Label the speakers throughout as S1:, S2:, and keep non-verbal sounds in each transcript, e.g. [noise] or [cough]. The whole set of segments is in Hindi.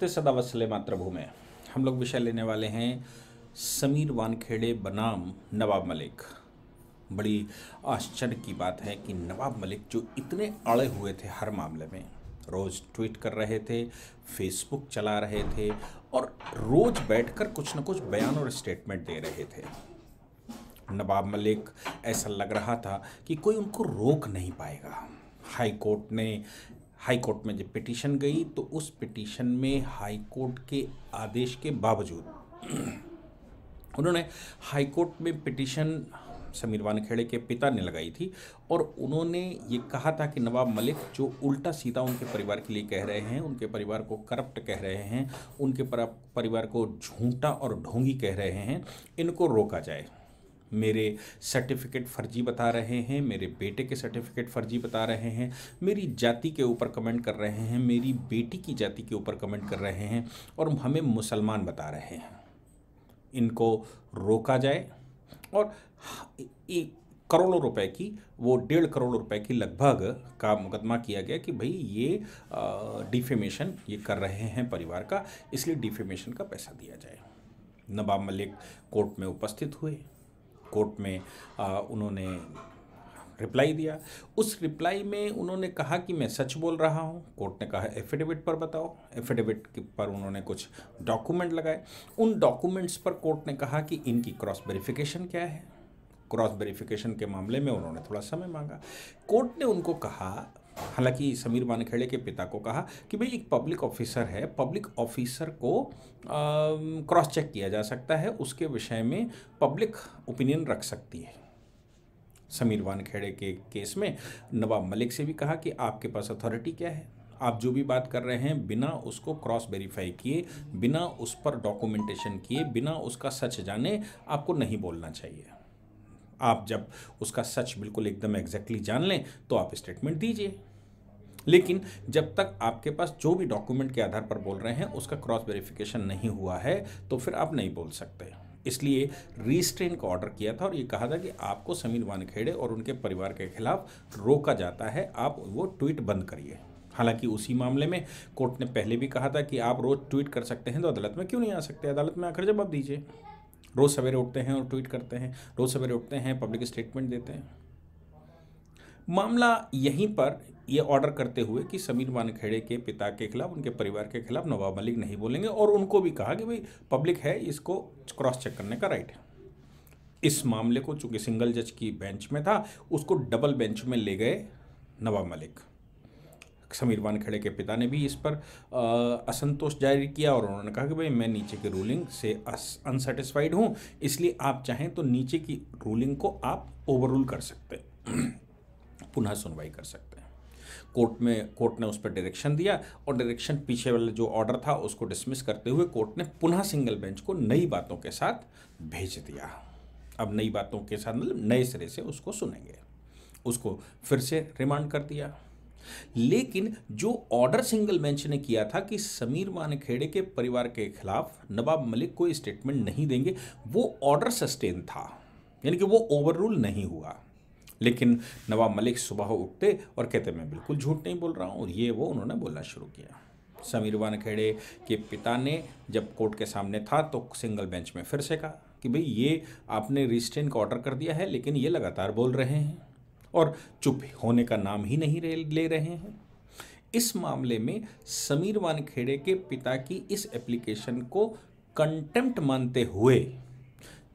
S1: नमस्ते सदा वसले मातृभूमि हम लोग विषय लेने वाले हैं समीर वानखेड़े बनाम नवाब मलिक बड़ी आश्चर्य की बात है कि नवाब मलिक जो इतने अड़े हुए थे हर मामले में रोज़ ट्वीट कर रहे थे फेसबुक चला रहे थे और रोज़ बैठकर कुछ न कुछ बयान और स्टेटमेंट दे रहे थे नवाब मलिक ऐसा लग रहा था कि कोई उनको रोक नहीं पाएगा हाई कोर्ट ने हाई कोर्ट में जब पिटीशन गई तो उस पिटीशन में हाई कोर्ट के आदेश के बावजूद उन्होंने हाई कोर्ट में पिटीशन समीर वानखेड़े के पिता ने लगाई थी और उन्होंने ये कहा था कि नवाब मलिक जो उल्टा सीधा उनके परिवार के लिए कह रहे हैं उनके परिवार को करप्ट कह रहे हैं उनके परिवार को झूठा और ढोंगी कह रहे हैं इनको रोका जाए मेरे सर्टिफिकेट फर्जी बता रहे हैं मेरे बेटे के सर्टिफिकेट फर्जी बता रहे हैं मेरी जाति के ऊपर कमेंट कर रहे हैं मेरी बेटी की जाति के ऊपर कमेंट कर रहे हैं और हमें मुसलमान बता रहे हैं इनको रोका जाए और एक करोड़ों रुपए की वो डेढ़ करोड़ रुपए की लगभग का मुकदमा किया गया कि भाई ये डिफेमेशन ये कर रहे हैं परिवार का इसलिए डिफेमेशन का पैसा दिया जाए नवाब मलिक कोर्ट में उपस्थित हुए कोर्ट में आ, उन्होंने रिप्लाई दिया उस रिप्लाई में उन्होंने कहा कि मैं सच बोल रहा हूँ कोर्ट ने कहा एफिडेविट पर बताओ एफिडेविट पर उन्होंने कुछ डॉक्यूमेंट लगाए उन डॉक्यूमेंट्स पर कोर्ट ने कहा कि इनकी क्रॉस वेरिफिकेशन क्या है क्रॉस वेरिफिकेशन के मामले में उन्होंने थोड़ा समय मांगा कोर्ट ने उनको कहा हालांकि समीर वानखेड़े के पिता को कहा कि भाई एक पब्लिक ऑफिसर है पब्लिक ऑफिसर को क्रॉस चेक किया जा सकता है उसके विषय में पब्लिक ओपिनियन रख सकती है समीर वानखेड़े के केस में नवाब मलिक से भी कहा कि आपके पास अथॉरिटी क्या है आप जो भी बात कर रहे हैं बिना उसको क्रॉस वेरीफाई किए बिना उस पर डॉक्यूमेंटेशन किए बिना उसका सच जाने आपको नहीं बोलना चाहिए आप जब उसका सच बिल्कुल एकदम एग्जैक्टली जान लें तो आप स्टेटमेंट दीजिए लेकिन जब तक आपके पास जो भी डॉक्यूमेंट के आधार पर बोल रहे हैं उसका क्रॉस वेरिफिकेशन नहीं हुआ है तो फिर आप नहीं बोल सकते इसलिए रीस्ट्रेन का ऑर्डर किया था और ये कहा था कि आपको समीर वानखेड़े और उनके परिवार के खिलाफ रोका जाता है आप वो ट्वीट बंद करिए हालांकि उसी मामले में कोर्ट ने पहले भी कहा था कि आप रोज़ ट्वीट कर सकते हैं तो अदालत में क्यों नहीं आ सकते अदालत में आकर जवाब दीजिए रोज़ सवेरे उठते हैं और ट्वीट करते हैं रोज़ सवेरे उठते हैं पब्लिक स्टेटमेंट देते हैं मामला यहीं पर ये ऑर्डर करते हुए कि समीर वानखेड़े के पिता के खिलाफ उनके परिवार के खिलाफ नवाब मलिक नहीं बोलेंगे और उनको भी कहा कि भाई पब्लिक है इसको क्रॉस चेक करने का राइट है इस मामले को चूंकि सिंगल जज की बेंच में था उसको डबल बेंच में ले गए नवाब मलिक समीर वानखेड़े के पिता ने भी इस पर असंतोष जाहिर किया और उन्होंने कहा कि भाई मैं नीचे की रूलिंग से अनसेटिस्फाइड हूँ इसलिए आप चाहें तो नीचे की रूलिंग को आप ओवररूल कर सकते [clears throat] पुनः सुनवाई कर सकते कोर्ट में कोर्ट ने उस पर डायरेक्शन दिया और डायरेक्शन पीछे वाला जो ऑर्डर था उसको डिसमिस करते हुए कोर्ट ने पुनः सिंगल बेंच को नई बातों के साथ भेज दिया अब नई बातों के साथ मतलब नए सिरे से उसको सुनेंगे उसको फिर से रिमांड कर दिया लेकिन जो ऑर्डर सिंगल बेंच ने किया था कि समीर मानखेड़े के परिवार के खिलाफ नवाब मलिक कोई स्टेटमेंट नहीं देंगे वो ऑर्डर सस्टेन था यानी कि वो ओवर रूल नहीं हुआ लेकिन नवाब मलिक सुबह उठते और कहते मैं बिल्कुल झूठ नहीं बोल रहा हूँ और ये वो उन्होंने बोलना शुरू किया समीर वान खेड़े के पिता ने जब कोर्ट के सामने था तो सिंगल बेंच में फिर से कहा कि भाई ये आपने रिस्ट्रेन का ऑर्डर कर दिया है लेकिन ये लगातार बोल रहे हैं और चुप होने का नाम ही नहीं ले रहे हैं इस मामले में समीर वानखेड़े के पिता की इस एप्लीकेशन को कंटेम्प्ट मानते हुए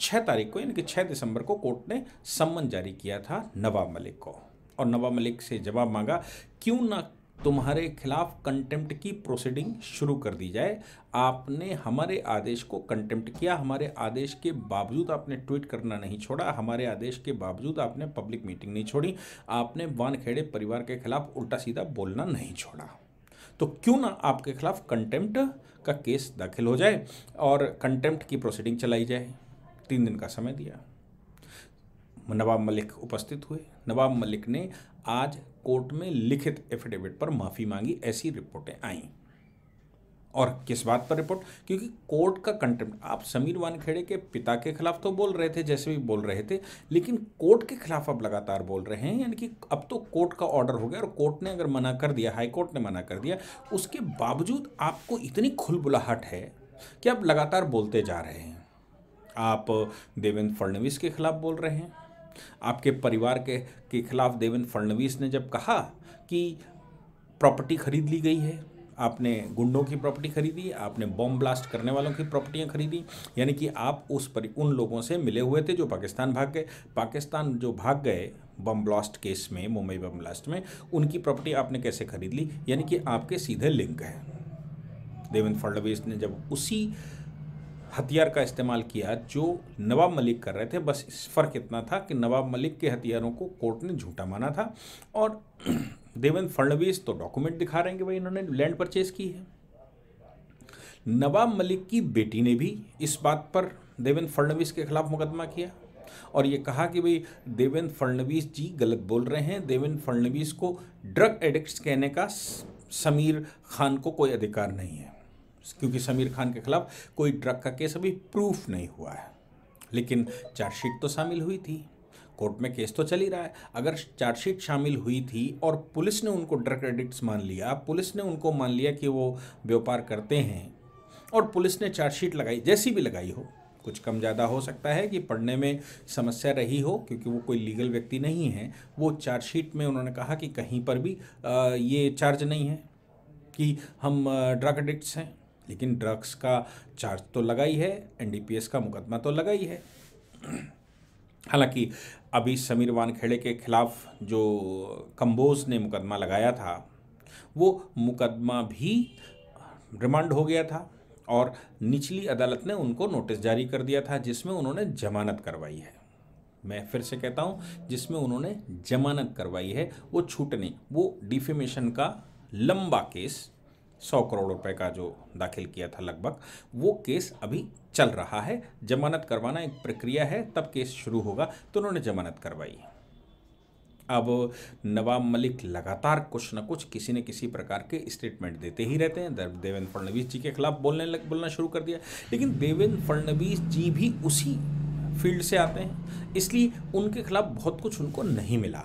S1: छः तारीख को यानी कि छः दिसंबर को कोर्ट ने सम्मन जारी किया था नवाब मलिक को और नवाब मलिक से जवाब मांगा क्यों ना तुम्हारे खिलाफ कंटेम्प्ट की प्रोसीडिंग शुरू कर दी जाए आपने हमारे आदेश को कंटेम्प्ट किया हमारे आदेश के बावजूद आपने ट्वीट करना नहीं छोड़ा हमारे आदेश के बावजूद आपने पब्लिक मीटिंग नहीं छोड़ी आपने वानखेड़े परिवार के खिलाफ उल्टा सीधा बोलना नहीं छोड़ा तो क्यों ना आपके खिलाफ कंटेम्प्ट का केस दाखिल हो जाए और कंटेम्प्ट की प्रोसीडिंग चलाई जाए तीन दिन का समय दिया नवाब मलिक उपस्थित हुए नवाब मलिक ने आज कोर्ट में लिखित एफिडेविट पर माफ़ी मांगी ऐसी रिपोर्टें आईं और किस बात पर रिपोर्ट क्योंकि कोर्ट का कंटेम्प्ट आप समीर वानखेड़े के पिता के खिलाफ तो बोल रहे थे जैसे भी बोल रहे थे लेकिन कोर्ट के खिलाफ आप लगातार बोल रहे हैं यानी कि अब तो कोर्ट का ऑर्डर हो गया और कोर्ट ने अगर मना कर दिया हाई कोर्ट ने मना कर दिया उसके बावजूद आपको इतनी खुलबुलाहट है कि आप लगातार बोलते जा रहे हैं आप देवेंद्र फडणवीस के खिलाफ बोल रहे हैं आपके परिवार के के खिलाफ देवेंद्र फडणवीस ने जब कहा कि प्रॉपर्टी खरीद ली गई है आपने गुंडों की प्रॉपर्टी खरीदी आपने बॉम्ब ब्लास्ट करने वालों की प्रॉपर्टियाँ खरीदी यानी कि आप उस पर उन लोगों से मिले हुए थे जो पाकिस्तान भाग गए पाकिस्तान जो भाग गए बम ब्लास्ट केस में मुंबई बम ब्लास्ट में उनकी प्रॉपर्टी आपने कैसे खरीद ली यानी कि आपके सीधे लिंक हैं देवेंद्र फडणवीस ने जब उसी हथियार का इस्तेमाल किया जो नवाब मलिक कर रहे थे बस इस फ़र्क इतना था कि नवाब मलिक के हथियारों को कोर्ट ने झूठा माना था और [clears throat] देवेंद्र फडणवीस तो डॉक्यूमेंट दिखा रहे हैं कि भाई इन्होंने लैंड परचेज की है नवाब मलिक की बेटी ने भी इस बात पर देवेंद्र फडणवीस के खिलाफ मुकदमा किया और ये कहा कि भाई देवेंद्र फडणवीस जी गलत बोल रहे हैं देवेंद्र फडणवीस को ड्रग एडिक्ट कहने का समीर खान को कोई अधिकार नहीं है क्योंकि समीर खान के खिलाफ कोई ड्रग का केस अभी प्रूफ नहीं हुआ है लेकिन चार्जशीट तो शामिल हुई थी कोर्ट में केस तो चल ही रहा है अगर चार्जशीट शामिल हुई थी और पुलिस ने उनको ड्रग एडिक्ट्स मान लिया पुलिस ने उनको मान लिया कि वो व्यापार करते हैं और पुलिस ने चार्जशीट लगाई जैसी भी लगाई हो कुछ कम ज़्यादा हो सकता है कि पढ़ने में समस्या रही हो क्योंकि वो कोई लीगल व्यक्ति नहीं है वो चार्जशीट में उन्होंने कहा कि कहीं पर भी ये चार्ज नहीं है कि हम ड्रग एडिक्ट्स हैं लेकिन ड्रग्स का चार्ज तो लगा ही है एनडीपीएस का मुकदमा तो लगा ही है हालांकि अभी समीर वानखेड़े के खिलाफ जो कंबोज ने मुकदमा लगाया था वो मुकदमा भी रिमांड हो गया था और निचली अदालत ने उनको नोटिस जारी कर दिया था जिसमें उन्होंने जमानत करवाई है मैं फिर से कहता हूँ जिसमें उन्होंने जमानत करवाई है वो छूटने वो डिफेमेशन का लंबा केस सौ करोड़ रुपए का जो दाखिल किया था लगभग वो केस अभी चल रहा है जमानत करवाना एक प्रक्रिया है तब केस शुरू होगा तो उन्होंने जमानत करवाई अब नवाब मलिक लगातार कुछ ना कुछ किसी न किसी प्रकार के स्टेटमेंट देते ही रहते हैं देवेंद्र फडणवीस जी के खिलाफ बोलने लग बोलना शुरू कर दिया लेकिन देवेंद्र फडणवीस जी भी उसी फील्ड से आते हैं इसलिए उनके खिलाफ बहुत कुछ उनको नहीं मिला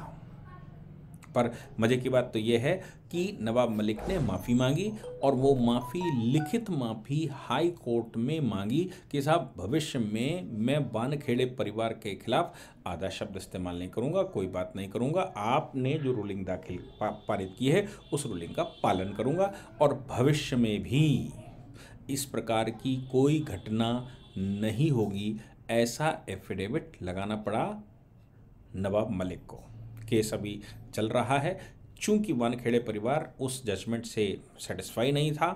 S1: पर मज़े की बात तो ये है कि नवाब मलिक ने माफ़ी मांगी और वो माफ़ी लिखित माफ़ी हाई कोर्ट में मांगी कि साहब भविष्य में मैं बानखेड़े परिवार के खिलाफ आधा शब्द इस्तेमाल नहीं करूँगा कोई बात नहीं करूँगा आपने जो रूलिंग दाखिल पारित की है उस रूलिंग का पालन करूँगा और भविष्य में भी इस प्रकार की कोई घटना नहीं होगी ऐसा एफिडेविट लगाना पड़ा नवाब मलिक को केस अभी चल रहा है चूंकि वानखेड़े परिवार उस जजमेंट से सेटिस्फाई नहीं था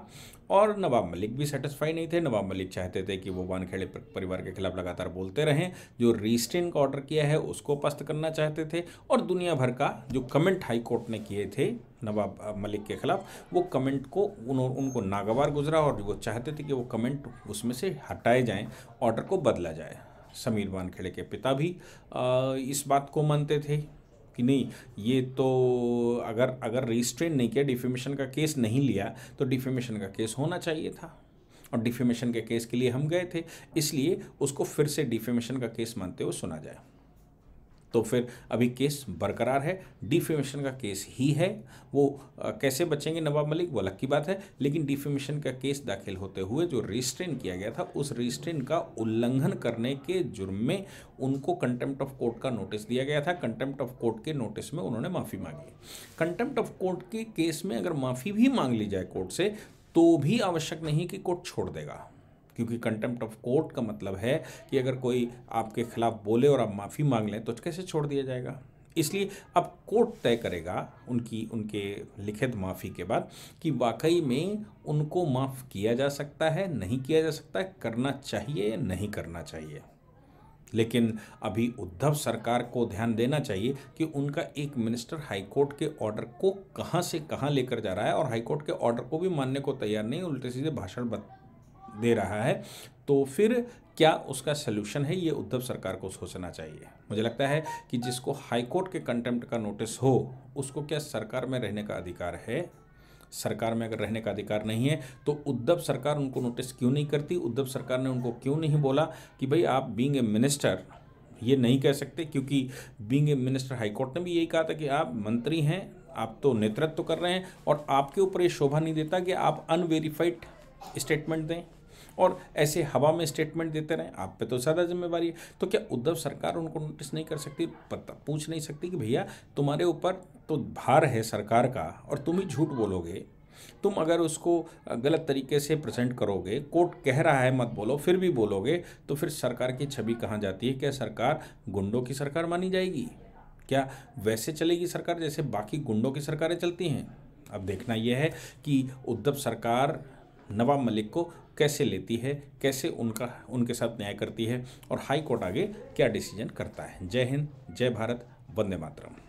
S1: और नवाब मलिक भी सेटिस्फाई नहीं थे नवाब मलिक चाहते थे कि वो वानखेड़े परिवार के खिलाफ लगातार बोलते रहें जो रीस्टेन का ऑर्डर किया है उसको पस्त करना चाहते थे और दुनिया भर का जो कमेंट हाई कोर्ट ने किए थे नवाब मलिक के खिलाफ वो कमेंट को उन, उनको नागवार गुजरा और वो चाहते थे कि वो कमेंट उसमें से हटाए जाएँ ऑर्डर को बदला जाए समीर वानखेड़े के पिता भी इस बात को मानते थे कि नहीं ये तो अगर अगर रजिस्ट्रेन नहीं किया डिफेमेशन का केस नहीं लिया तो डिफेमेशन का केस होना चाहिए था और डिफेमेशन के केस के लिए हम गए थे इसलिए उसको फिर से डिफेमेशन का केस मानते हुए सुना जाए तो फिर अभी केस बरकरार है डिफेमेशन का केस ही है वो आ, कैसे बचेंगे नवाब मलिक वो अलग की बात है लेकिन डिफेमेशन का केस दाखिल होते हुए जो रिस्ट्रेन किया गया था उस रिस्ट्रेन का उल्लंघन करने के जुर्म में उनको कंटेम्प्ट ऑफ कोर्ट का नोटिस दिया गया था कंटेम्प्ट ऑफ कोर्ट के नोटिस में उन्होंने माफ़ी मांगी कंटेम्प्ट ऑफ कोर्ट के केस में अगर माफ़ी भी मांग ली जाए कोर्ट से तो भी आवश्यक नहीं कि कोर्ट छोड़ देगा क्योंकि कंटेम्प्ट ऑफ कोर्ट का मतलब है कि अगर कोई आपके खिलाफ बोले और आप माफ़ी मांग लें तो कैसे छोड़ दिया जाएगा इसलिए अब कोर्ट तय करेगा उनकी उनके लिखित माफ़ी के बाद कि वाकई में उनको माफ़ किया जा सकता है नहीं किया जा सकता है करना चाहिए या नहीं करना चाहिए लेकिन अभी उद्धव सरकार को ध्यान देना चाहिए कि उनका एक मिनिस्टर हाईकोर्ट के ऑर्डर को कहाँ से कहाँ लेकर जा रहा है और हाईकोर्ट के ऑर्डर को भी मानने को तैयार नहीं उल्टे सीधे भाषण दे रहा है तो फिर क्या उसका सलूशन है ये उद्धव सरकार को सोचना चाहिए मुझे लगता है कि जिसको हाईकोर्ट के कंटेम्प्ट का नोटिस हो उसको क्या सरकार में रहने का अधिकार है सरकार में अगर रहने का अधिकार नहीं है तो उद्धव सरकार उनको नोटिस क्यों नहीं करती उद्धव सरकार ने उनको क्यों नहीं बोला कि भाई आप बींग ए मिनिस्टर ये नहीं कह सकते क्योंकि बींग ए मिनिस्टर हाईकोर्ट ने भी यही कहा था कि आप मंत्री हैं आप तो नेतृत्व तो कर रहे हैं और आपके ऊपर ये शोभा नहीं देता कि आप अनवेरीफाइड स्टेटमेंट दें और ऐसे हवा में स्टेटमेंट देते रहें आप पे तो ज़्यादा जिम्मेवारी है तो क्या उद्धव सरकार उनको नोटिस नहीं कर सकती पता पूछ नहीं सकती कि भैया तुम्हारे ऊपर तो भार है सरकार का और तुम ही झूठ बोलोगे तुम अगर उसको गलत तरीके से प्रेजेंट करोगे कोर्ट कह रहा है मत बोलो फिर भी बोलोगे तो फिर सरकार की छवि कहाँ जाती है क्या सरकार गुंडों की सरकार मानी जाएगी क्या वैसे चलेगी सरकार जैसे बाकी गुंडों की सरकारें चलती हैं अब देखना यह है कि उद्धव सरकार नवाब मलिक को कैसे लेती है कैसे उनका उनके साथ न्याय करती है और हाई कोर्ट आगे क्या डिसीजन करता है जय हिंद जय भारत वंदे मातरम